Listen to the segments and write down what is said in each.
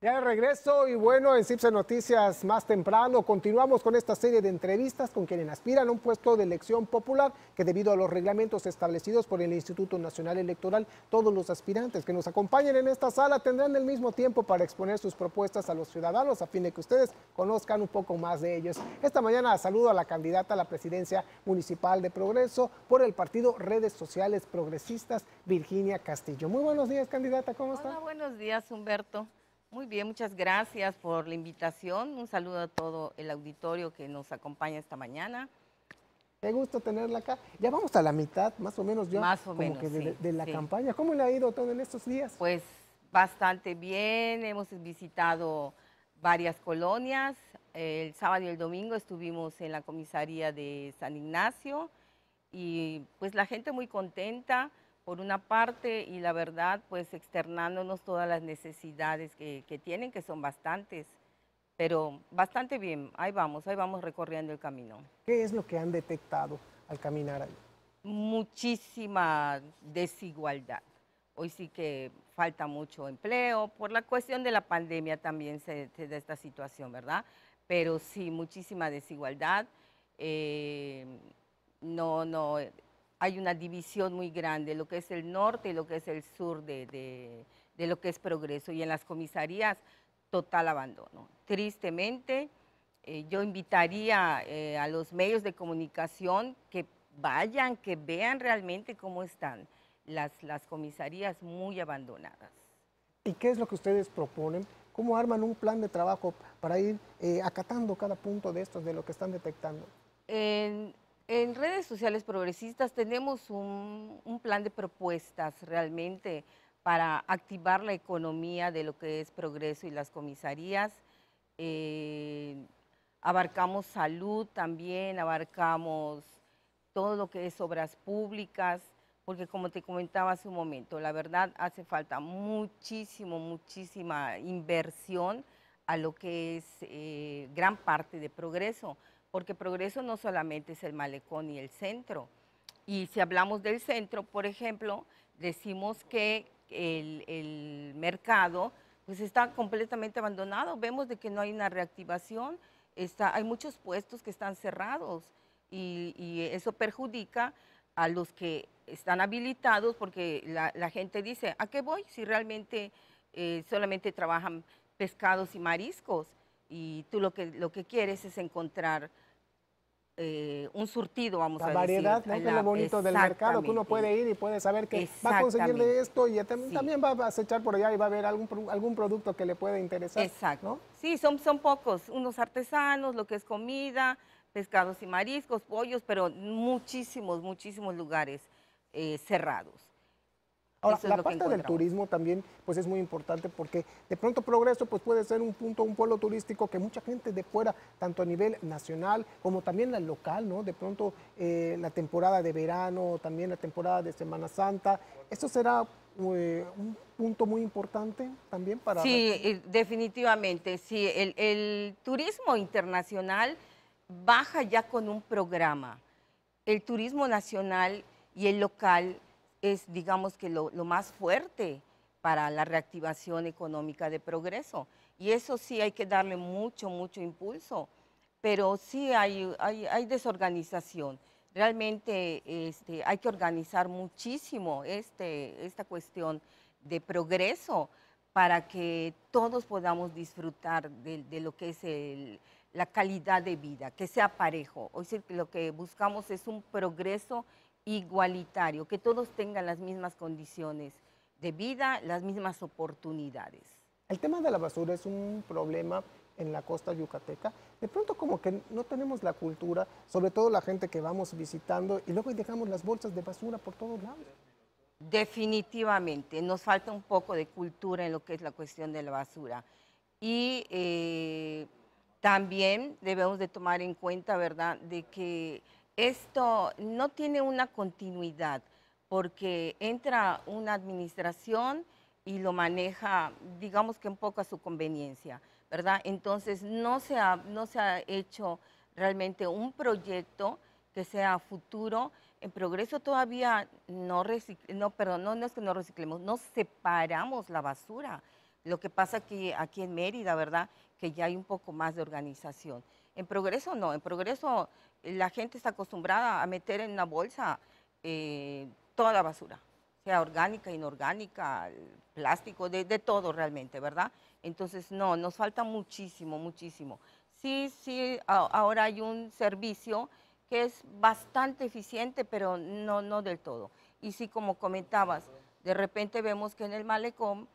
Ya de regreso y bueno, en CIPSE Noticias más temprano continuamos con esta serie de entrevistas con quienes aspiran a un puesto de elección popular que debido a los reglamentos establecidos por el Instituto Nacional Electoral, todos los aspirantes que nos acompañen en esta sala tendrán el mismo tiempo para exponer sus propuestas a los ciudadanos a fin de que ustedes conozcan un poco más de ellos. Esta mañana saludo a la candidata a la presidencia municipal de Progreso por el partido Redes Sociales Progresistas, Virginia Castillo. Muy buenos días, candidata, ¿cómo está? buenos días, Humberto. Muy bien, muchas gracias por la invitación. Un saludo a todo el auditorio que nos acompaña esta mañana. Qué gusto tenerla acá. Ya vamos a la mitad, más o menos, yo, de, la campaña. ¿Cómo le ha ido todo en estos días? Pues bastante bien. Hemos visitado varias colonias. El sábado y el domingo estuvimos en la comisaría de San Ignacio y pues la gente muy contenta por una parte y la verdad pues externándonos todas las necesidades que, tienen, que son bastantes, pero bastante bien, ahí vamos, ahí vamos recorriendo el camino. ¿Qué es lo que han detectado al caminar ahí? Muchísima desigualdad. Hoy sí que falta mucho empleo, por la cuestión de la pandemia también se, da esta situación, ¿verdad? Pero sí, muchísima desigualdad. Eh, no, no, hay una división muy grande, lo que es el norte y lo que es el sur de, de, lo que es progreso. Y en las comisarías, total abandono. Tristemente, eh, yo invitaría eh, a los medios de comunicación que vayan, que vean realmente cómo están las, las comisarías muy abandonadas. ¿Y qué es lo que ustedes proponen? ¿Cómo arman un plan de trabajo para ir eh, acatando cada punto de estos, de lo que están detectando? En, en redes sociales progresistas tenemos un, plan de propuestas realmente para activar la economía de lo que es progreso y las comisarías. Eh, abarcamos salud también, abarcamos todo lo que es obras públicas, porque como te comentaba hace un momento, la verdad hace falta muchísimo, muchísima inversión a lo que es eh, gran parte de progreso porque progreso no solamente es el malecón y el centro. Y si hablamos del centro, por ejemplo, decimos que el, mercado pues está completamente abandonado, vemos de que no hay una reactivación, hay muchos puestos que están cerrados y, eso perjudica a los que están habilitados porque la, gente dice, ¿a qué voy si realmente eh, solamente trabajan pescados y mariscos? y tú lo que, lo que quieres es encontrar eh, un surtido, vamos a variedad, decir. La variedad, lo bonito del mercado, que uno puede ir y puede saber que va a conseguir de esto y también, va a acechar por allá y va a ver algún, algún producto que le pueda interesar. Exacto. Sí, son, son pocos, unos artesanos, lo que es comida, pescados y mariscos, pollos, pero muchísimos, muchísimos lugares eh, cerrados. Ahora, la parte del turismo también pues es muy importante porque de pronto Progreso pues puede ser un punto, un pueblo turístico que mucha gente de fuera, tanto a nivel nacional como también local, ¿no? De pronto eh, la temporada de verano, también la temporada de Semana Santa, ¿esto será eh, un punto muy importante también para... Sí, eh, definitivamente, sí, el, el turismo internacional baja ya con un programa. El turismo nacional y el local es, digamos que, lo, más fuerte para la reactivación económica de progreso. Y eso sí hay que darle mucho, mucho impulso, pero sí hay, hay, desorganización. Realmente este, hay que organizar muchísimo este, esta cuestión de progreso para que todos podamos disfrutar de, lo que es la calidad de vida, que sea parejo. O sea, lo que buscamos es un progreso igualitario, que todos tengan las mismas condiciones de vida, las mismas oportunidades. El tema de la basura es un problema en la costa yucateca. De pronto como que no tenemos la cultura, sobre todo la gente que vamos visitando, y luego dejamos las bolsas de basura por todos lados. Definitivamente, nos falta un poco de cultura en lo que es la cuestión de la basura. Y eh, también debemos de tomar en cuenta, ¿verdad?, de que esto no tiene una continuidad porque entra una administración y lo maneja, digamos que un poco a su conveniencia, ¿verdad? Entonces no se ha, no se ha hecho realmente un proyecto que sea futuro. En progreso todavía no, no, perdón, no, es que no reciclemos, no separamos la basura. Lo que pasa que aquí en Mérida, ¿verdad? Que ya hay un poco más de organización. En progreso no, en progreso eh, la gente está acostumbrada a meter en una bolsa eh, toda la basura, sea orgánica, inorgánica, plástico, de, todo realmente, ¿verdad? Entonces, no, nos falta muchísimo, muchísimo. Sí, sí, ahora hay un servicio que es bastante eficiente, pero no, no del todo. Y sí, como comentabas, de repente vemos que en el malecón,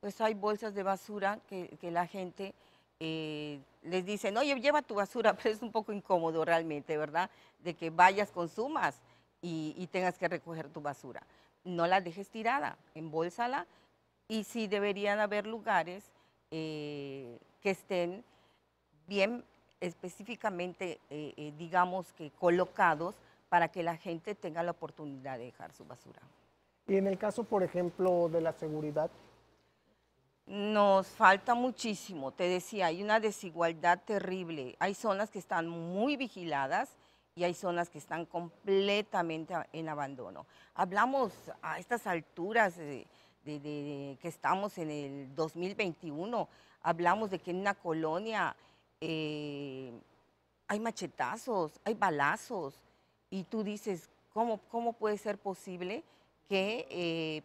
pues hay bolsas de basura que la gente eh, les dicen, oye, lleva tu basura, pero es un poco incómodo realmente, ¿verdad? De que vayas, consumas y, y tengas que recoger tu basura. No la dejes tirada, embólsala y sí deberían haber lugares eh, que estén bien específicamente, eh, digamos que colocados para que la gente tenga la oportunidad de dejar su basura. Y en el caso, por ejemplo, de la seguridad, nos falta muchísimo, te decía, hay una desigualdad terrible. Hay zonas que están muy vigiladas y hay zonas que están completamente en abandono. Hablamos a estas alturas de, que estamos en el 2021, hablamos de que en una colonia eh, hay machetazos, hay balazos, y tú dices, ¿cómo, cómo puede ser posible que... Eh,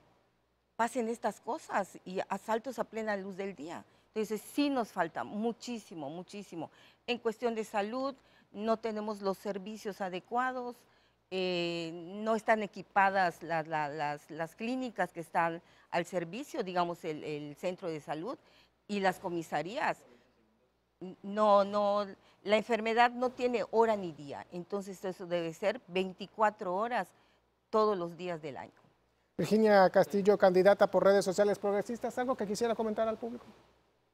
pasen estas cosas y asaltos a plena luz del día. Entonces sí nos falta muchísimo, muchísimo. En cuestión de salud, no tenemos los servicios adecuados, eh, no están equipadas las, clínicas que están al servicio, digamos el, el, centro de salud y las comisarías. No, no, la enfermedad no tiene hora ni día, entonces eso debe ser 24 horas todos los días del año. Virginia Castillo, candidata por redes sociales progresistas, ¿algo que quisiera comentar al público?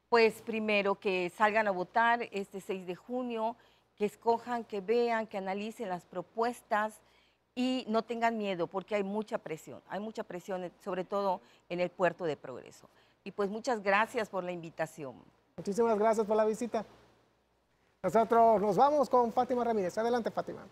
Pues primero que salgan a votar este 6 de junio, que escojan, que vean, que analicen las propuestas y no tengan miedo porque hay mucha presión, hay mucha presión sobre todo en el puerto de progreso. Y pues muchas gracias por la invitación. Muchísimas gracias por la visita. Nosotros nos vamos con Fátima Ramírez. Adelante, Fátima.